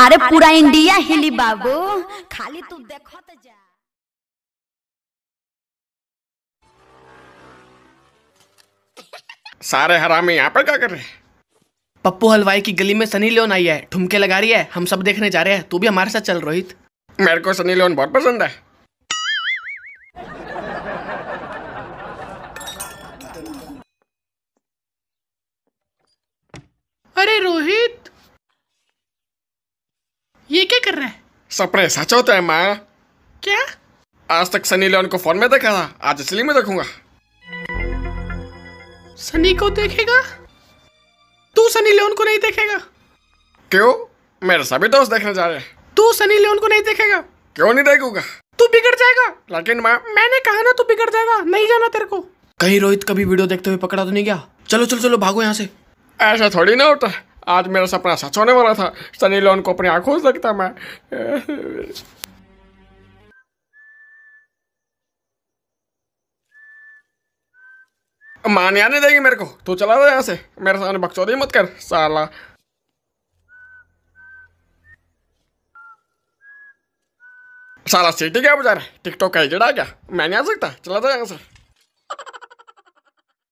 अरे पूरा इंडिया हिली बाबू खाली तू देख जा सारे हरामी यहाँ पर क्या कर रहे पप्पू हलवाई की गली में सनी लियोन आई है ठुमके लगा रही है हम सब देखने जा रहे हैं तू भी हमारे साथ चल रोहित मेरे को सनी लियोन बहुत पसंद है अरे रोहित ये क्या कर रहा है सपने सच होते हैं माँ क्या आज तक सनी लियोन को फोन में देखा था आज असली में देखूंगा सनी को देखेगा तू सनी लियोन को नहीं देखेगा क्यों मेरे सभी दोस्त देखने जा रहे हैं तू सनी लियोन को नहीं देखेगा क्यों नहीं देखूंगा तू बिगड़ जाएगा लेकिन मैं मैंने कहा ना तू बिगड़ जाएगा नहीं जाना तेरे को कहीं रोहित कभी वीडियो देखते हुए पकड़ा तो नहीं गया चलो चलो चलो भागो यहाँ से ऐसा थोड़ी ना होता है आज मेरा सपना सच होने वाला था सनी लोन को अपनी आंखों से देखता मैं माँ नहीं देगी मेरे को तू चला यहां से मेरे सामने बकचौदी मत कर साला साला सीटी क्या बजा रहा है टिकटॉक का जड़ा क्या मैं नहीं आ सकता चला जा यहां से